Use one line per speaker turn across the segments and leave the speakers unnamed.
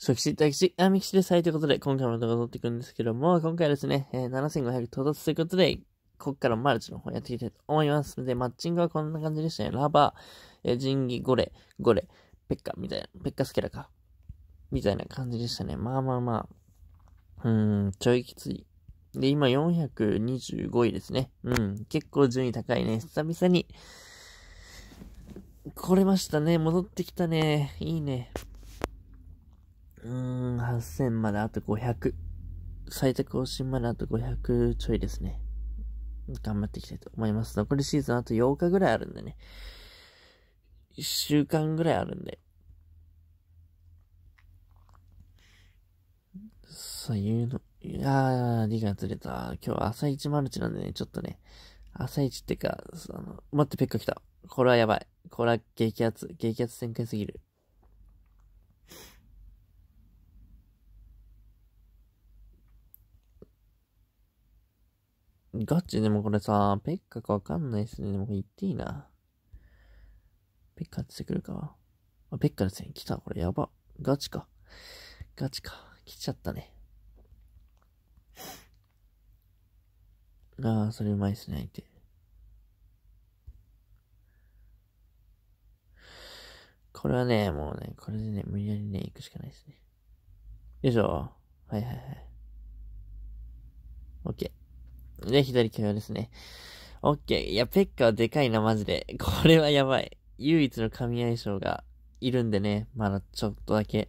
即死、抱大吉、あみきしです。はい、ということで、今回も動画撮っていくんですけども、今回はですね、えー、7500到達ということで、こっからマルチの方やっていきたいと思います。で、マッチングはこんな感じでしたね。ラバー、えー、ジンギ、ゴレ、ゴレ、ペッカ、みたいな、ペッカスケラか。みたいな感じでしたね。まあまあまあ。うーん、ちょいきつい。で、今425位ですね。うん、結構順位高いね。久々に、来れましたね。戻ってきたね。いいね。うーん、8000まであと500。最多更新まであと500ちょいですね。頑張っていきたいと思います。残りシーズンあと8日ぐらいあるんでね。1週間ぐらいあるんで。そういうの。いやー、理がずた。今日朝一マルチなんでね、ちょっとね。朝一ってか、その、待って、ペッカ来た。これはやばい。これは激圧、激圧展開すぎる。ガチでもこれさ、ペッカかわかんないっすね。でもこれ言っていいな。ペッカってくるか。あ、ペッカですね。来た。これやば。ガチか。ガチか。来ちゃったね。ああ、それうまいっすね、相手。これはね、もうね、これでね、無理やりね、行くしかないですね。よいしょ。はいはいはい。オッケー。で、左巨陽ですね。オッケー。いや、ペッカはでかいな、マジで。これはやばい。唯一の神相性がいるんでね。まだちょっとだけ。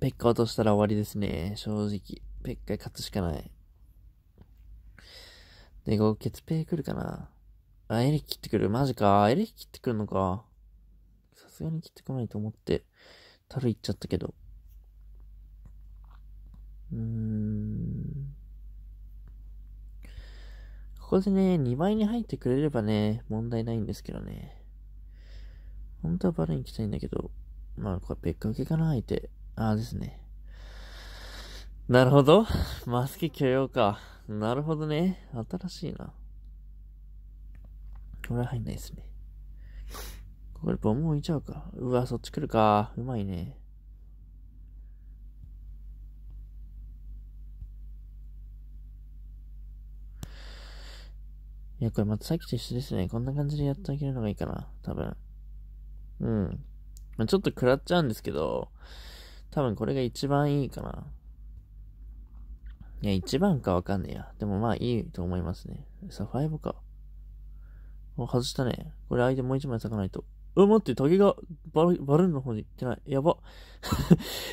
ペッカ落としたら終わりですね。正直。ペッカ勝つしかない。で、豪血ペイ来るかな。あ、エレキ切ってくる。マジか。エレキ切ってくるのか。さすがに切ってこないと思って、ルいっちゃったけど。うーん。こでね、2倍に入ってくれればね、問題ないんですけどね。本当はバレに行きたいんだけど、まあ、これ別格受けかな、相手。ああですね。なるほど。マスケ許容か。なるほどね。新しいな。これは入んないですね。これボム置いちゃうか。うわ、そっち来るか。うまいね。いや、これまたさっきと一緒ですね。こんな感じでやってあげるのがいいかな。多分。うん。まあ、ちょっと食らっちゃうんですけど、多分これが一番いいかな。いや、一番かわかんねえや。でもまあいいと思いますね。さ、5か。お、外したね。これ相手もう一枚咲かないと。う待って、竹がバル、バルーンの方に行ってない。やば。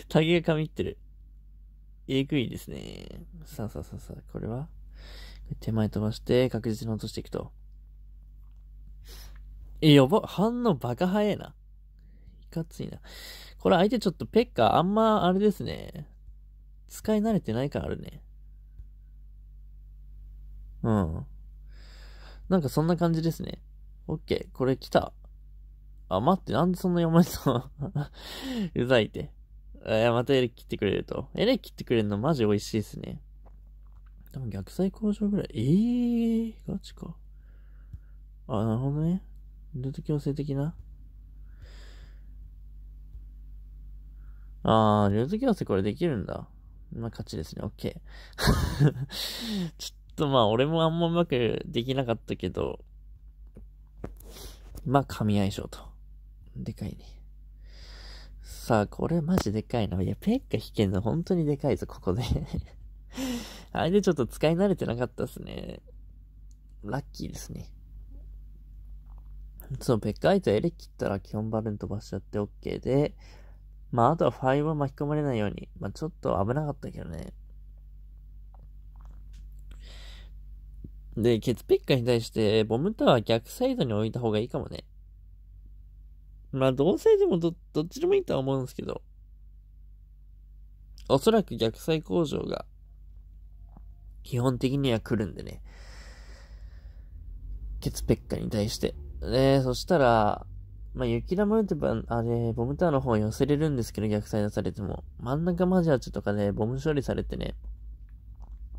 竹 が噛み入ってる。えぐいですね。さあさあさあさあ、これは手前飛ばして確実に落としていくと。え、やば、反応バカ早いな。いかついな。これ相手ちょっとペッカーあんまあれですね。使い慣れてない感あるね。うん。なんかそんな感じですね。オッケー、これ来た。あ、待って、なんでそんな読まれたの うざいって。え、またエレキ切ってくれると。エレキ切ってくれるのマジ美味しいですね。多分逆再工場ぐらい。えー、ガチか。あ、なるほどね。ルート強制的な。あー、ルート強制これできるんだ。まあ、勝ちですね。オッケー。ちょっとまあ、俺もあんまうまくできなかったけど、まあ、神相性と。でかいね。さあ、これマジでかいな。いや、ペッカ引けんの本当にでかいぞ、ここであれでちょっと使い慣れてなかったですね。ラッキーですね。そう、ペッカイとエレキったら基本バルーン飛ばしちゃって OK で、まあ、あとはファイブは巻き込まれないように。まあ、ちょっと危なかったけどね。で、ケツペッカに対して、ボムタワー逆サイドに置いた方がいいかもね。まあ、同性でもど、どっちでもいいとは思うんですけど。おそらく逆サイ工場が基本的には来るんでね。ケツペッカに対して。で、そしたら、まあ、雪玉打てば、あれ、ボムターの方寄せれるんですけど、逆サイドされても。真ん中マジアチとかで、ね、ボム処理されてね。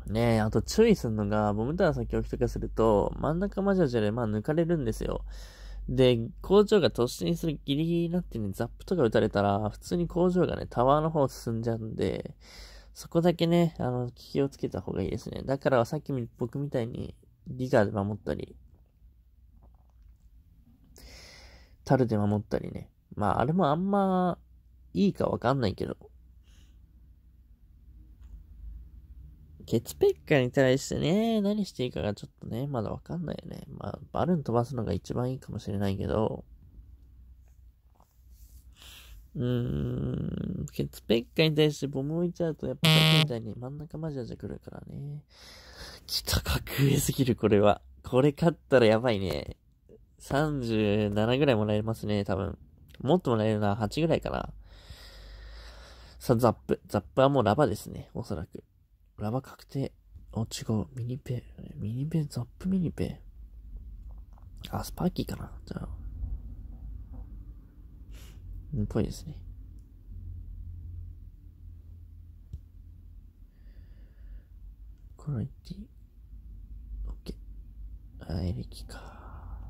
ねえ、あと注意するのが、ボムター先置きとかすると、真ん中マジアチで、まあ、抜かれるんですよ。で、工場が突進するギリギリになってね、ザップとか打たれたら、普通に工場がね、タワーの方進んじゃうんで、そこだけね、あの、気をつけた方がいいですね。だからさっき僕みたいにリガーで守ったり、タルで守ったりね。まあ、あれもあんまいいかわかんないけど。ケツペッカに対してね、何していいかがちょっとね、まだわかんないよね。まあ、バルン飛ばすのが一番いいかもしれないけど、うーん、ケツペッカに対してボム置いちゃうと、やっぱさっきみたいに真ん中マジャジャ来るからね。き北格上すぎる、これは。これ勝ったらやばいね。37ぐらいもらえますね、多分。もっともらえるな、8ぐらいかな。さあ、ザップ。ザップはもうラバですね、おそらく。ラバ確定。あ、違う。ミニペ。ミニペ、ザップミニペ。あ、スパーキーかな。じゃあ。っぽいですね。コロイティ。OK。あ、エレキか。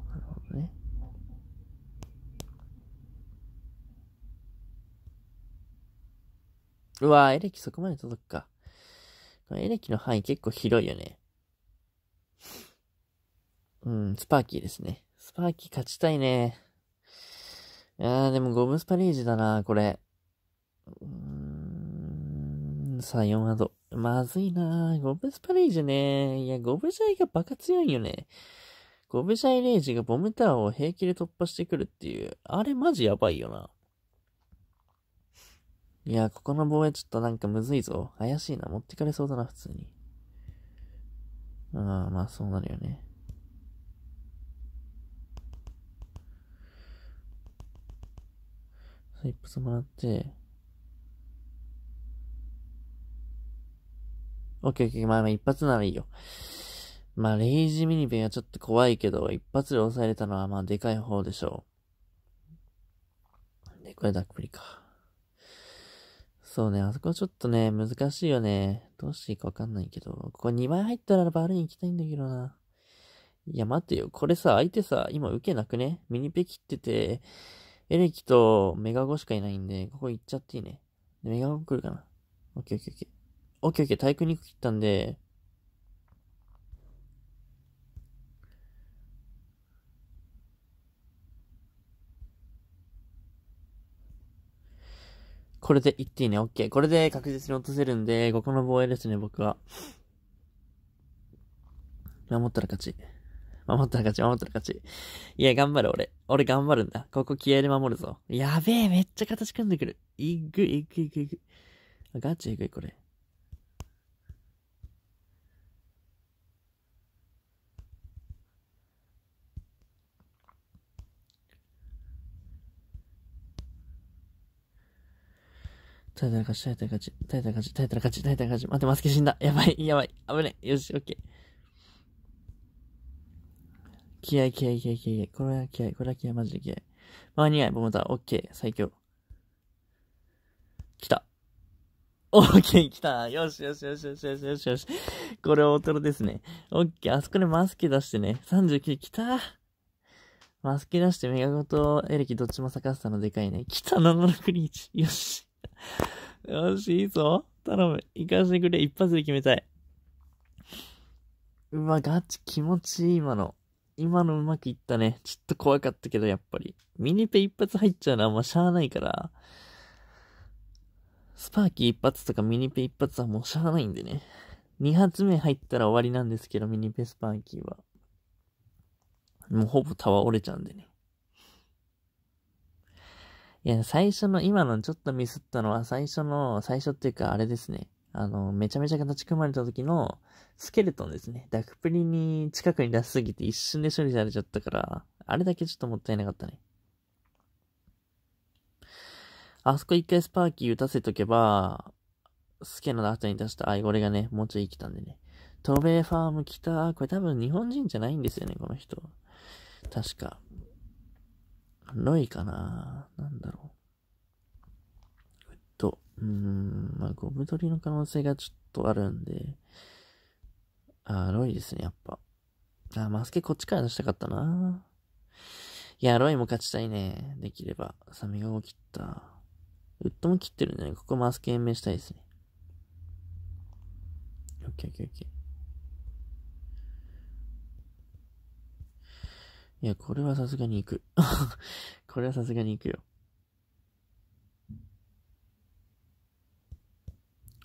なるほどね。うわぁ、エレキそこまで届くか。エレキの範囲結構広いよね。うん、スパーキーですね。スパーキー勝ちたいね。いやーでもゴムスパリージだな、これ。うーん、さあ4アド。まずいなゴブスパレージね。いや、ゴブジャイがバカ強いよね。ゴブジャイレイジがボムタワーを平気で突破してくるっていう。あれマジやばいよな。いや、ここの防衛ちょっとなんかむずいぞ。怪しいな。持ってかれそうだな、普通に。ああ、まあそうなるよね。それ一発もらって、オッケーオッケー、まあまあ一発ならいいよ。まあ、レイジミニベンはちょっと怖いけど、一発で抑えれたのはまあでかい方でしょう。で、これダックプリか。そうね、あそこちょっとね、難しいよね。どうしていいかわかんないけど、ここ2枚入ったらバルー行きたいんだけどな。いや、待ってよ。これさ、相手さ、今受けなくねミニペ切ってて、エレキとメガゴしかいないんで、ここ行っちゃっていいね。で、メガゴ来るかな。オッケーオッケーオッケー。オッケーオッケー、体育肉切ったんで、これでいっていいね。オッケー。これで確実に落とせるんで、ここの防衛ですね、僕は。守ったら勝ち。守ったら勝ち、守ったら勝ち。いや、頑張る、俺。俺頑張るんだ。ここ気合で守るぞ。やべえ、めっちゃ形組んでくる。いぐい、いぐい、いぐい、いい。ガチいぐい、これ。耐えたら勝ち、耐えたら勝ち、耐えたら勝ち、耐えたら勝ち、耐えたら勝ち。待って、マスケ死んだ。やばい、やばい。危ねえ。よし、オッケー。気合、気合、気合、気合。これは気合、これは気合、マジで気合。間に合い、ボムタ、オッケー、最強。来た。オッケー、来た。よしよしよしよしよしよしよし。これ大トロですね。オッケー、あそこでマスケ出してね。39、来た。マスケ出してメガゴとエレキどっちも咲かせたのでかいね。来た、76リーチ。よし。よし、いいぞ。頼む。行かせてくれ。一発で決めたい。うわ、ガチ気持ちいい、今の。今のうまくいったね。ちょっと怖かったけど、やっぱり。ミニペ一発入っちゃうのはもうしゃあないから、スパーキー一発とかミニペ一発はもうしゃあないんでね。二発目入ったら終わりなんですけど、ミニペスパーキーは。もうほぼタワー折れちゃうんでね。いや、最初の、今のちょっとミスったのは最初の、最初っていうかあれですね。あの、めちゃめちゃ形組まれた時のスケルトンですね。ダクプリに近くに出しすぎて一瞬で処理されちゃったから、あれだけちょっともったいなかったね。あそこ一回スパーキー打たせとけば、スケの後に出したアイゴレがね、もうちょい生きたんでね。トベーファーム来た。これ多分日本人じゃないんですよね、この人。確か。ロイかななんだろう。うん、まあ、ゴブ取りの可能性がちょっとあるんで、あ、ロイですね、やっぱ。あ、マスケこっちから出したかったな。いや、ロイも勝ちたいね。できれば。サミガゴ切った。ウッドも切ってるんでね、ここマスケ延命したいですね。オッケーオッケーオッケー。いや、これはさすがに行く。これはさすがに行くよ。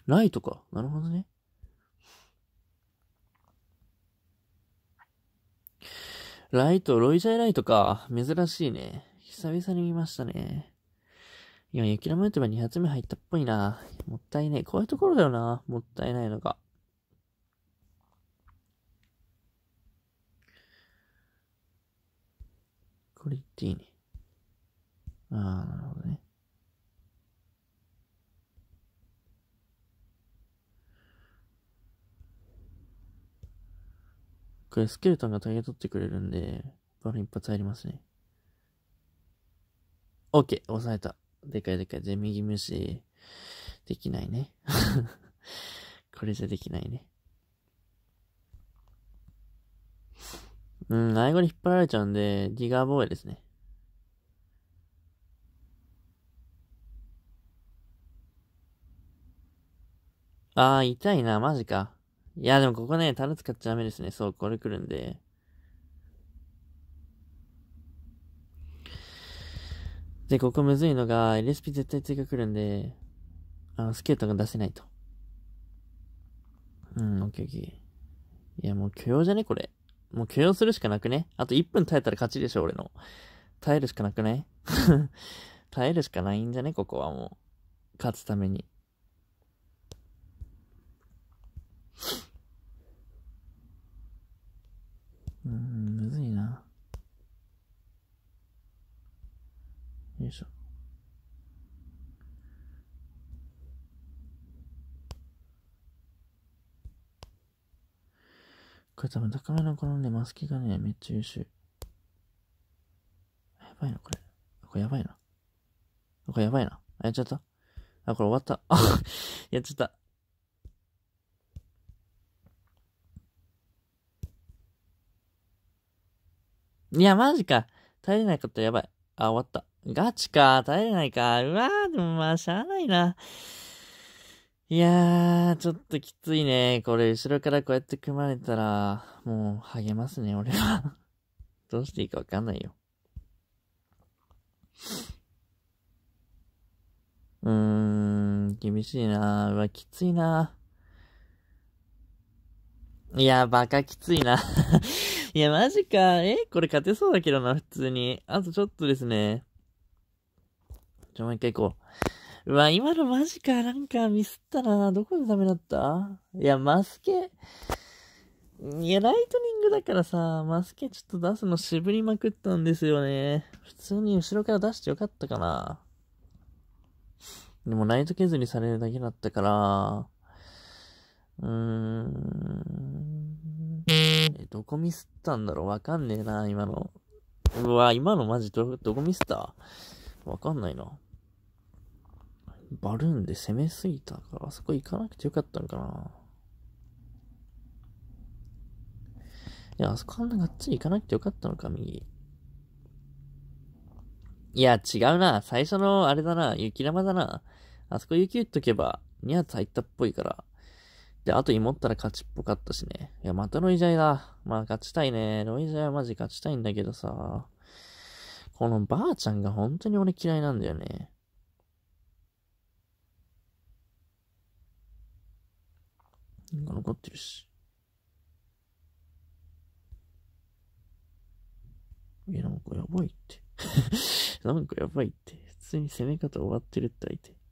ライトか。なるほどね。ライト、ロイジャイライトか。珍しいね。久々に見ましたね。今、雪玉打てば2発目入ったっぽいな。もったいねえ。こういうところだよな。もったいないのが。これ言っていいね。ああ、なるほどね。これスケルトンがタゲ取ってくれるんで、バル一発入りますね。OK! さえた。でかいでかい。で、右無視。できないね。これじゃできないね。うん、迷子に引っ張られちゃうんで、ディガー防衛ですね。あー、痛いな、マジか。いや、でもここね、樽使っちゃダメですね。そう、これ来るんで。で、ここむずいのが、LSP 絶対追加来るんで、あの、スケートが出せないと。うん、オッケーオッケー。いや、もう許容じゃねこれ。もう許容するしかなくねあと1分耐えたら勝ちでしょ、俺の。耐えるしかなくない 耐えるしかないんじゃねここはもう。勝つために。うん、むずいな。よいしょ。これ多分高めのこのね、マスキがね、めっちゃ優秀。やばいな、これ。これやばいな。これやばいな。あ、やっちゃった。あ、これ終わった。あ やっちゃった。いや、マジか。耐えれなかった。やばい。あ、終わった。ガチか。耐えれないか。うわー、でもまあ、しゃあないな。いやー、ちょっときついね。これ、後ろからこうやって組まれたら、もう、励ますね、俺は。どうしていいかわかんないよ。うーん、厳しいなうわ、きついないや、バカきついな いや、マジか。えこれ勝てそうだけどな、普通に。あとちょっとですね。ちょ、もう一回行こう。うわ、今のマジか。なんかミスったな。どこでダメだったいや、マスケ。いや、ライトニングだからさ、マスケちょっと出すの渋りまくったんですよね。普通に後ろから出してよかったかな。でもライト削りされるだけだったから、うーん。え、どこミスったんだろうわかんねえな、今の。うわ、今のマジど、どこミスったわかんないな。バルーンで攻めすぎたから、あそこ行かなくてよかったのかな。いや、あそこあんながっつり行かなくてよかったのか、右。いや、違うな。最初の、あれだな。雪玉だな。あそこ雪打っとけば、2発入ったっぽいから。で、あと芋ったら勝ちっぽかったしね。いや、またロイジャイだ。まあ、勝ちたいね。ロイジャイはマジ勝ちたいんだけどさ。このばあちゃんが本当に俺嫌いなんだよね。残ってるし。いや、なんかやばいって なんかやばいって。普通に攻め方終わってるって相手。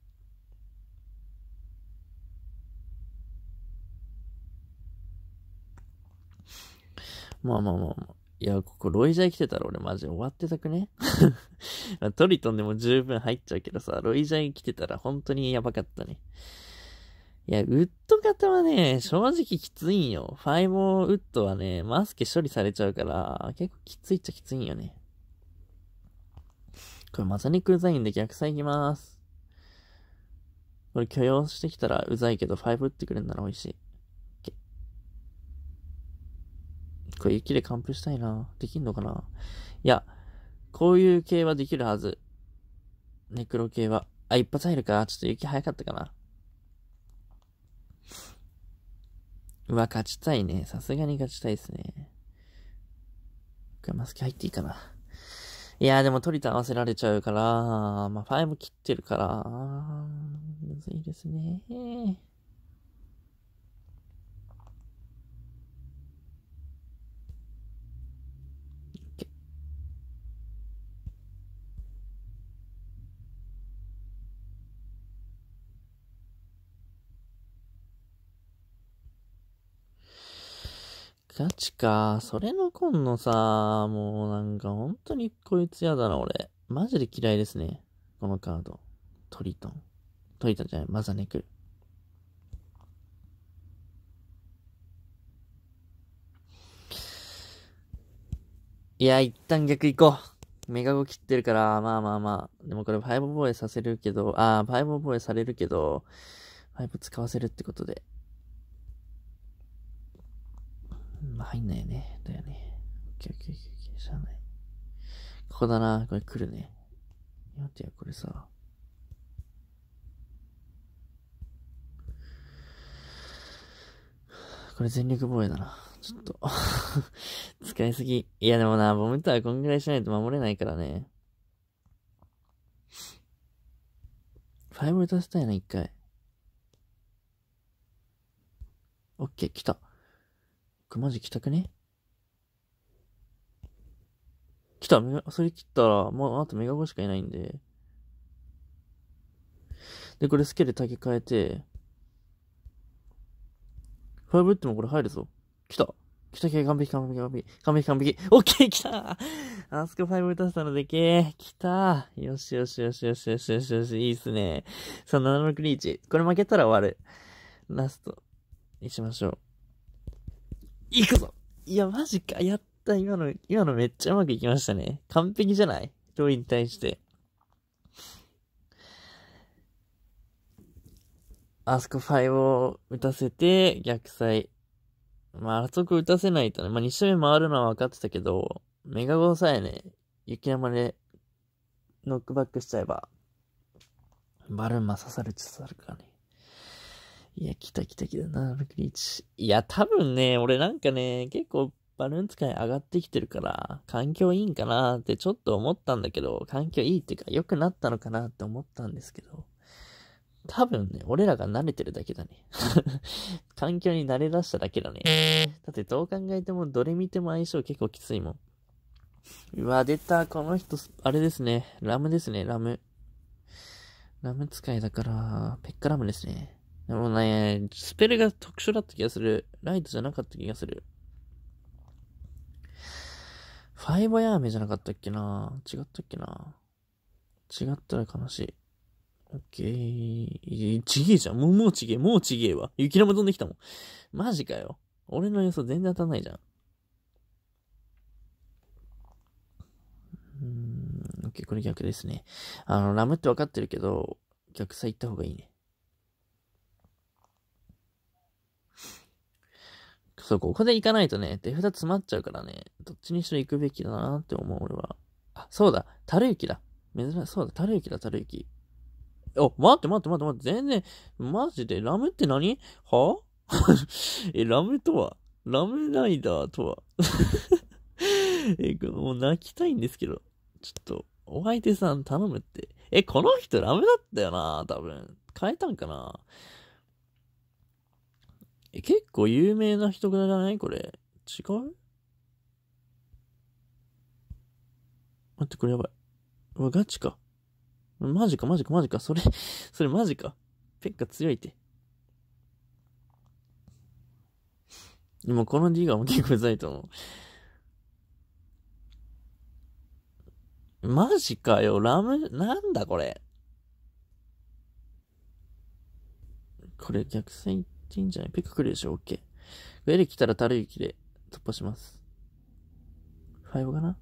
まあまあまあまあ。いや、ここロイジャー来てたら俺マジ終わってたくね トリトンでも十分入っちゃうけどさ、ロイジャー来てたら本当にやばかったね。いや、ウッド型はね、正直きついんよ。ファイブウッドはね、マスケ処理されちゃうから、結構きついっちゃきついんよね。これまさにクウザインで逆サイきます。これ許容してきたらうざいけど、ファイブ打ってくるんなら美味しい。これ雪で完封したいな。できんのかないや、こういう系はできるはず。ネクロ系は。あ、一発入るか。ちょっと雪早かったかな。うわ、勝ちたいね。さすがに勝ちたいですね。これマスキ入っていいかな。いやーでもトリと合わせられちゃうから、まあ、5切ってるから、むずいですね。ガチか。それの今のさ、もうなんか本当にこいつやだな、俺。マジで嫌いですね。このカード。トリトン。トリトンじゃない、マザネクル。いや、一旦逆行こう。メガゴ切ってるから、まあまあまあ。でもこれ5防衛させるけど、ああ、5防衛されるけど、5使わせるってことで。まあ入んないよね。だよね。オッケーオッケーオッケーしゃあない。ここだな。これ来るね。待ってよ、これさ。これ全力防衛だな。ちょっと 使いすぎ。いやでもな、ボムタはこんぐらいしないと守れないからね。ファイブ打たせたいな、一回。オッケー、来た。クマジ来たくね来た、それ切ったら、もうあとメガゴしかいないんで。で、これスケール変えて、ファイブってもこれ入るぞ。来た来たけ、完璧完璧完璧。完璧完璧。オッケー来たアスク5打たせたのでけー。来たよしよしよしよしよしよしよし。いいっすね。さあ、76リーチ。これ負けたら終わる。ラスト。にしましょう。行くぞいや、マジか。やった。今の、今のめっちゃうまくいきましたね。完璧じゃない問イに対して。あそこ5を打たせて、逆サまあ、あそこ打たせないとね。まあ、2周目回るのは分かってたけど、メガゴーさえね、雪山でノックバックしちゃえば、バルンマ刺されちゃ刺るからね。いや、来た来た来た、な、リーチ。いや、多分ね、俺なんかね、結構バルーン使い上がってきてるから、環境いいんかなってちょっと思ったんだけど、環境いいっていうか良くなったのかなって思ったんですけど、多分ね、俺らが慣れてるだけだね。環境に慣れ出しただけだね。だってどう考えてもどれ見ても相性結構きついもん。うわ、出た。この人、あれですね。ラムですね、ラム。ラム使いだから、ペッカラムですね。でもね、スペルが特殊だった気がする。ライトじゃなかった気がする。ファイバヤーメじゃなかったっけな違ったっけな違ったら悲しい。オッケー。ちげえじゃん。もう、もうちげえ。もうちげえわ。雪玉飛んできたもん。マジかよ。俺の予想全然当たんないじゃん。うん。オッケー、これ逆ですね。あの、ラムって分かってるけど、逆サイ行った方がいいね。そう、ここで行かないとね、手札詰まっちゃうからね、どっちにしろ行くべきだなって思う、俺は。あ、そうだ、たるゆきだ。珍しい、そうだ、たるゆきだ、たるゆき。お、待って待って待って待って、全然、マジで、ラムって何は え、ラムとはラムライダーとは え、もう泣きたいんですけど、ちょっと、お相手さん頼むって。え、この人ラムだったよな、多分。変えたんかなえ、結構有名な人柄じゃないこれ。違う待って、これやばい。うわ、ガチか。マジか、マジか、マジか。それ、それマジか。ペッカ強いって。でもこのディガーも結構うざいと思う。マジかよ、ラム、なんだこれ。これ、逆線神社にピク来るでしょ、OK。エレ来たらタルユキで突破します。ファイブかな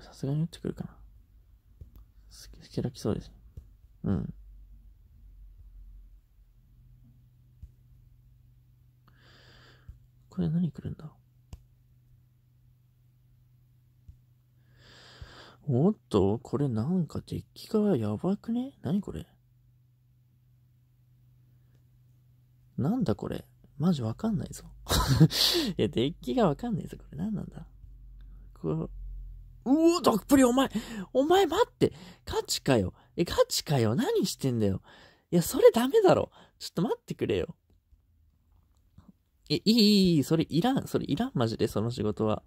さすがに打ってくるかな。すすきらきそうですね。うん。これ何来るんだろうおっと、これなんかデッキがやばくね何これなんだこれマジわかんないぞ いや、デッキがわかんないぞ。これ何なんだこれ、うお、どっぷりお前お前待って価値かよえ、価値かよ何してんだよいや、それダメだろちょっと待ってくれよ。え、いい、いい、それいらん。それいらん、マジで、その仕事は。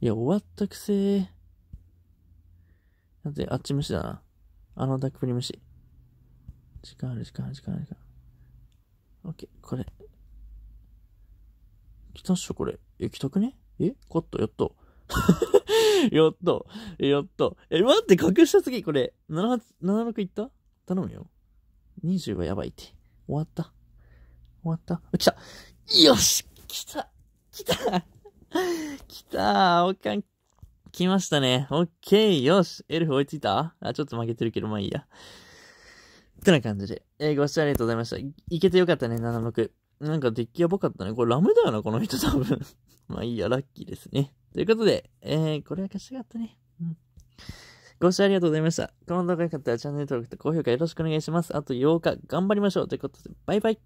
いや、終わったくせー。だって、あっち虫だな。あのダックプリ虫。時間ある、時間ある、時間ある、オッケー、これ。来たっしょ、これ。え、来たくねえコット、やっと。やっと。やっと。え、待って、したすぎ、これ。78、76いった頼むよ。20はやばいって。終わった。終わった。来たよし来た来た 来たー、おかん、来ましたね。オッケー、よし。エルフ追いついたあ、ちょっと負けてるけど、まあいいや。ってな感じで。えー、ご視聴ありがとうございました。いけてよかったね、76。なんかデッキやばかったね。これラムだよな、この人多分。まあいいや、ラッキーですね。ということで、えー、これは貸したかったね。うん。ご視聴ありがとうございました。この動画が良かったらチャンネル登録と高評価よろしくお願いします。あと8日頑張りましょうということで、バイバイ